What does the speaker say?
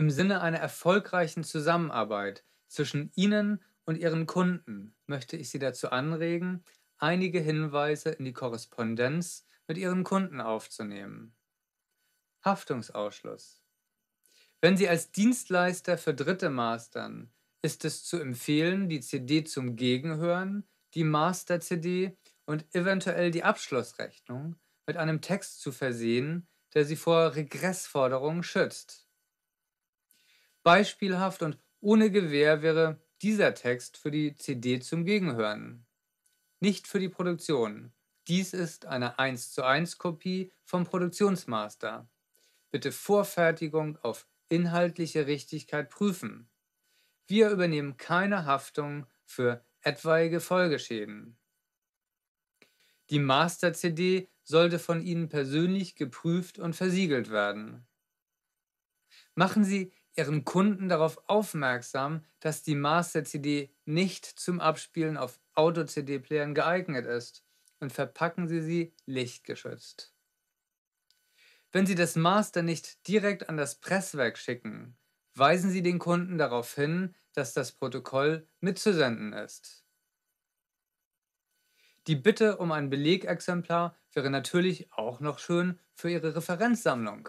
Im Sinne einer erfolgreichen Zusammenarbeit zwischen Ihnen und Ihren Kunden möchte ich Sie dazu anregen, einige Hinweise in die Korrespondenz mit Ihren Kunden aufzunehmen. Haftungsausschluss. Wenn Sie als Dienstleister für Dritte mastern, ist es zu empfehlen, die CD zum Gegenhören, die Master-CD und eventuell die Abschlussrechnung mit einem Text zu versehen, der Sie vor Regressforderungen schützt. Beispielhaft und ohne Gewähr wäre dieser Text für die CD zum Gegenhören, nicht für die Produktion. Dies ist eine 1 zu 1 Kopie vom Produktionsmaster. Bitte Vorfertigung auf inhaltliche Richtigkeit prüfen. Wir übernehmen keine Haftung für etwaige Folgeschäden. Die Master-CD sollte von Ihnen persönlich geprüft und versiegelt werden. Machen Sie ihren Kunden darauf aufmerksam, dass die Master-CD nicht zum Abspielen auf Auto-CD-Playern geeignet ist und verpacken sie sie lichtgeschützt. Wenn Sie das Master nicht direkt an das Presswerk schicken, weisen Sie den Kunden darauf hin, dass das Protokoll mitzusenden ist. Die Bitte um ein Belegexemplar wäre natürlich auch noch schön für Ihre Referenzsammlung.